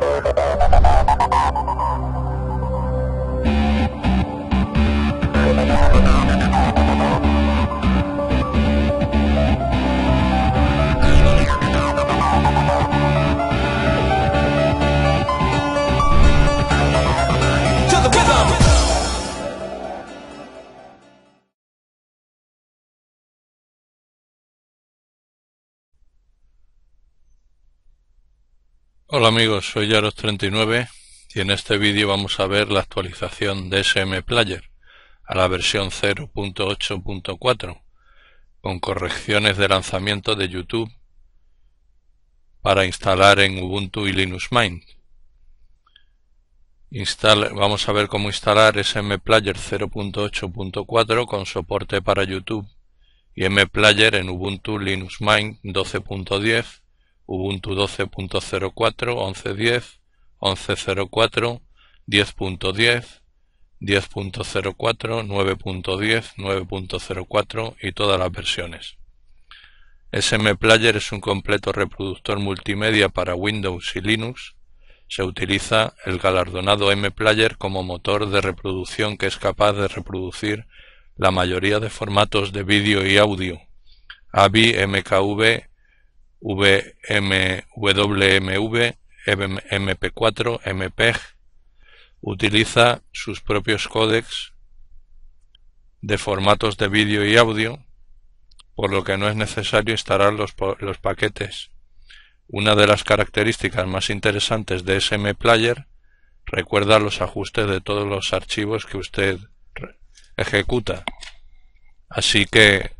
No, no, Hola amigos, soy Yaros39 y en este vídeo vamos a ver la actualización de SM Player a la versión 0.8.4 con correcciones de lanzamiento de YouTube para instalar en Ubuntu y Linux Mint. vamos a ver cómo instalar SM Player 0.8.4 con soporte para YouTube y M Player en Ubuntu Linux Mint 12.10 Ubuntu 12.04, 11.10, 11.04, 10.10, 10.04, 9.10, 9.04 y todas las versiones. SM Player es un completo reproductor multimedia para Windows y Linux. Se utiliza el galardonado M Player como motor de reproducción que es capaz de reproducir la mayoría de formatos de vídeo y audio. AVI, MKV, WMV, MP4, MPEG, utiliza sus propios códecs de formatos de vídeo y audio, por lo que no es necesario instalar los, paquetes. Una de las características más interesantes de SM Player recuerda los ajustes de todos los archivos que usted ejecuta. Así que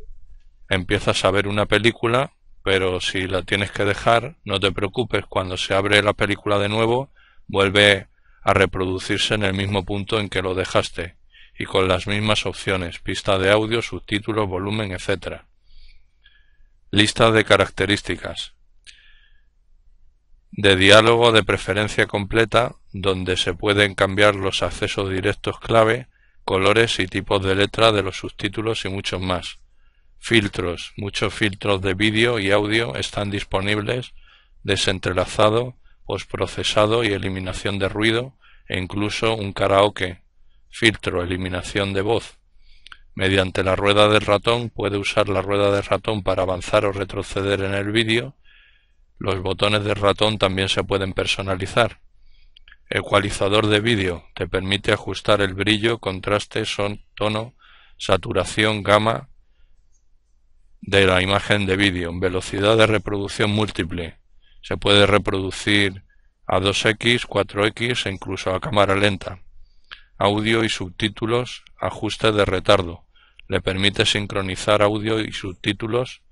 empieza a ver una película pero si la tienes que dejar, no te preocupes, cuando se abre la película de nuevo, vuelve a reproducirse en el mismo punto en que lo dejaste y con las mismas opciones, pista de audio, subtítulos, volumen, etc. Lista de características. De diálogo de preferencia completa, donde se pueden cambiar los accesos directos clave, colores y tipos de letra de los subtítulos y muchos más. Filtros. Muchos filtros de vídeo y audio están disponibles, desentrelazado, postprocesado y eliminación de ruido, e incluso un karaoke. Filtro, eliminación de voz. Mediante la rueda del ratón puede usar la rueda del ratón para avanzar o retroceder en el vídeo. Los botones del ratón también se pueden personalizar. Ecualizador de vídeo. Te permite ajustar el brillo, contraste, son, tono, saturación, gama, de la imagen de vídeo, velocidad de reproducción múltiple. Se puede reproducir a 2x, 4x e incluso a cámara lenta. Audio y subtítulos, ajuste de retardo. Le permite sincronizar audio y subtítulos,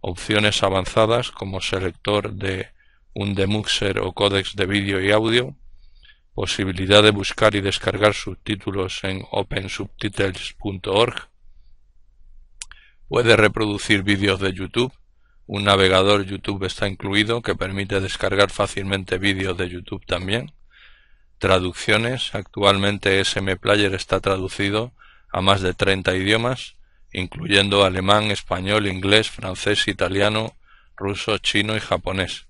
opciones avanzadas como selector de un demuxer o códex de vídeo y audio, posibilidad de buscar y descargar subtítulos en opensubtitles.org, Puede reproducir vídeos de YouTube. Un navegador YouTube está incluido que permite descargar fácilmente vídeos de YouTube también. Traducciones. Actualmente SM Player está traducido a más de 30 idiomas, incluyendo alemán, español, inglés, francés, italiano, ruso, chino y japonés.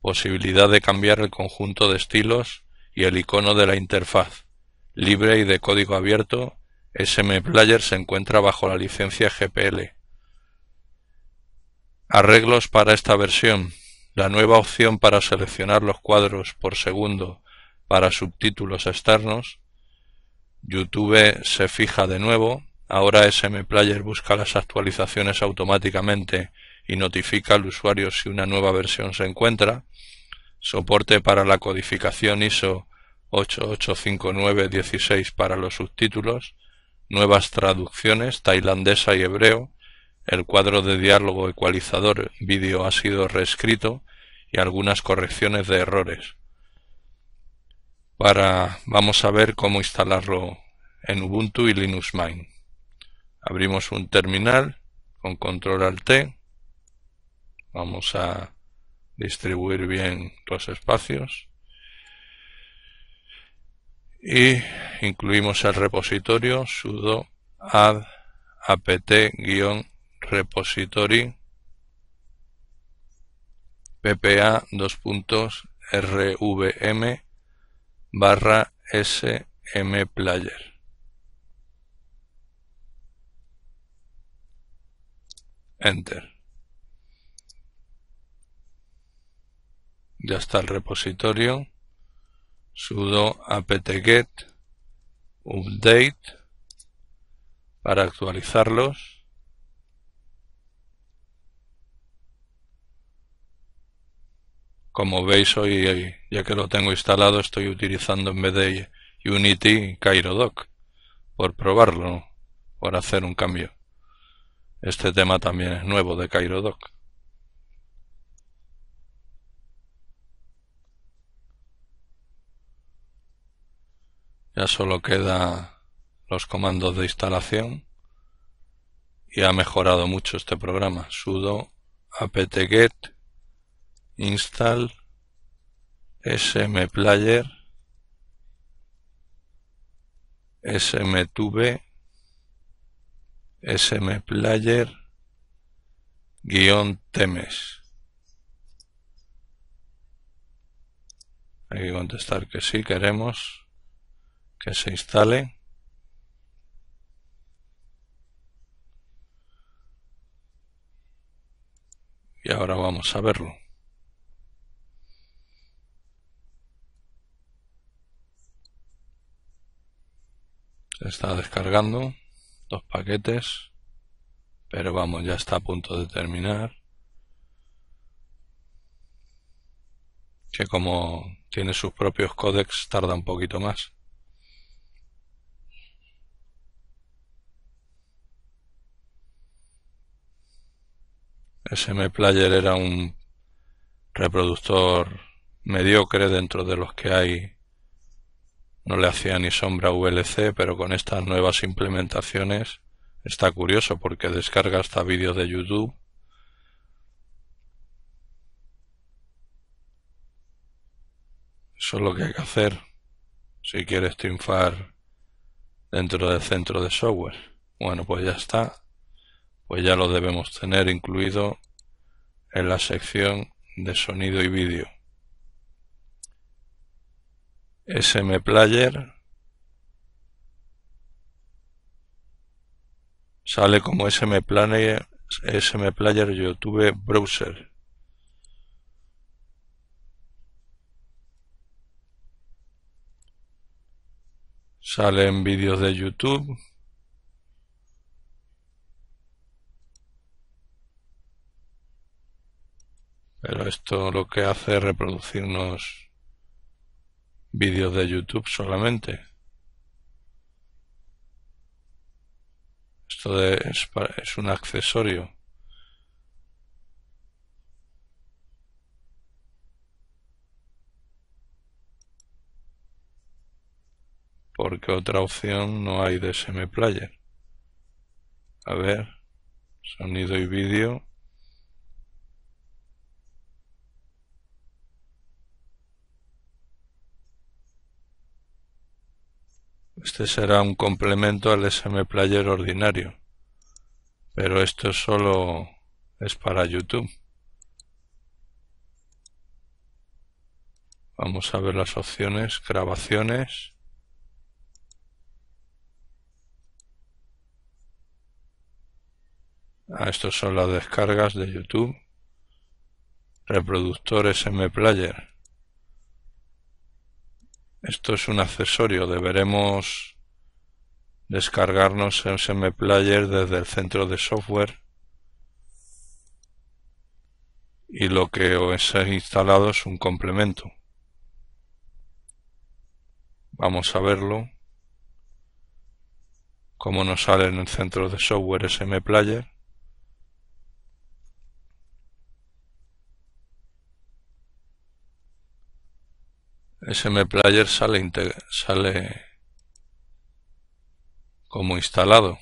Posibilidad de cambiar el conjunto de estilos y el icono de la interfaz. Libre y de código abierto, player se encuentra bajo la licencia gpl. Arreglos para esta versión. La nueva opción para seleccionar los cuadros por segundo para subtítulos externos. YouTube se fija de nuevo. Ahora SM Player busca las actualizaciones automáticamente y notifica al usuario si una nueva versión se encuentra. Soporte para la codificación ISO 8859-16 para los subtítulos nuevas traducciones, tailandesa y hebreo, el cuadro de diálogo ecualizador vídeo ha sido reescrito y algunas correcciones de errores. Para, vamos a ver cómo instalarlo en Ubuntu y Linux Mint. Abrimos un terminal con control al T. Vamos a distribuir bien los espacios y incluimos el repositorio sudo add apt-repository ppa dos puntos rvm barra smplayer enter ya está el repositorio sudo apt-get update para actualizarlos como veis hoy ya que lo tengo instalado estoy utilizando en vez de Unity CairoDoc por probarlo por hacer un cambio este tema también es nuevo de CairoDoc Ya solo queda los comandos de instalación y ha mejorado mucho este programa. sudo apt-get install smplayer smtube smplayer guión temes hay que contestar que sí queremos que se instale. Y ahora vamos a verlo. Se está descargando dos paquetes, pero vamos, ya está a punto de terminar. Que como tiene sus propios códex... tarda un poquito más. SM Player era un reproductor mediocre dentro de los que hay. No le hacía ni sombra a VLC, pero con estas nuevas implementaciones está curioso porque descarga hasta vídeos de YouTube. Eso es lo que hay que hacer si quieres triunfar dentro del centro de software. Bueno, pues ya está pues ya lo debemos tener incluido en la sección de sonido y vídeo. SM Player sale como SM Player, SM Player YouTube Browser. Sale en vídeos de YouTube Esto lo que hace es reproducirnos vídeos de YouTube solamente. Esto es, es un accesorio. porque otra opción no hay de SM Player. A ver, sonido y vídeo. Este será un complemento al SM Player ordinario, pero esto solo es para YouTube. Vamos a ver las opciones, grabaciones. Ah, estos son las descargas de YouTube. Reproductor SM Player. Esto es un accesorio, deberemos descargarnos el Player desde el centro de software y lo que os he instalado es un complemento. Vamos a verlo, cómo nos sale en el centro de software SM Player. player sale, sale como instalado.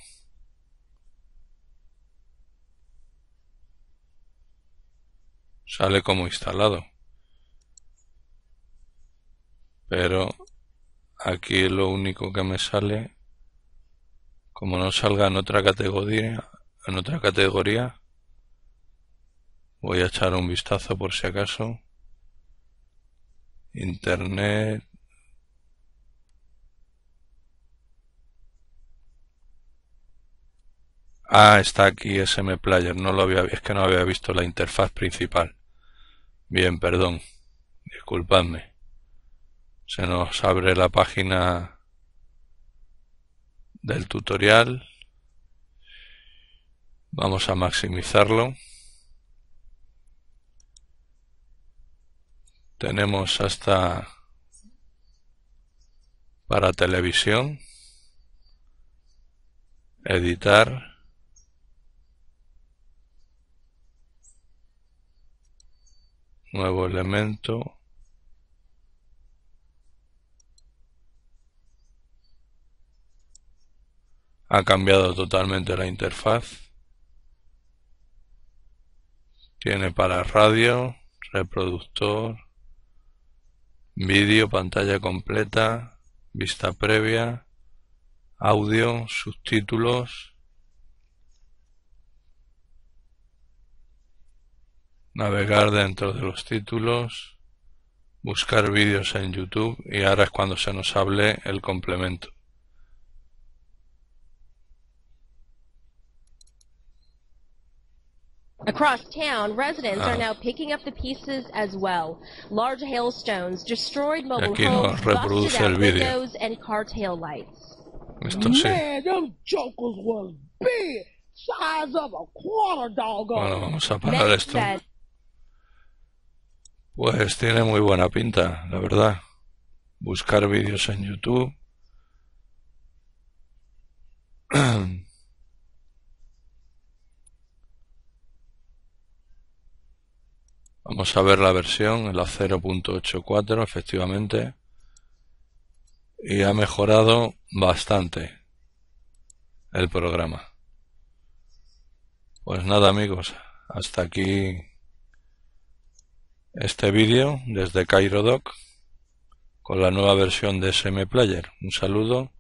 Sale como instalado. Pero aquí lo único que me sale, como no salga en otra categoría, en otra categoría, voy a echar un vistazo por si acaso internet Ah, está aquí SM Player, no lo había, es que no había visto la interfaz principal. Bien, perdón, disculpadme. Se nos abre la página del tutorial. Vamos a maximizarlo. Tenemos hasta para televisión, editar, nuevo elemento, ha cambiado totalmente la interfaz, tiene para radio, reproductor, vídeo, pantalla completa, vista previa, audio, subtítulos. Navegar dentro de los títulos, buscar vídeos en YouTube y ahora es cuando se nos hable el complemento. Across town, residents ah. are now picking up the pieces as well. Large hailstones destroyed mobile homes, busted out windows and car tail lights. Esto sí. Man, them jokers was big, size of a quarter dog. Bueno, vamos a parar Next esto. Said, pues tiene muy buena pinta, la verdad. Buscar vídeos en YouTube. Vamos a ver la versión, la 0.84 efectivamente. Y ha mejorado bastante el programa. Pues nada amigos, hasta aquí este vídeo desde CairoDoc con la nueva versión de SM Player. Un saludo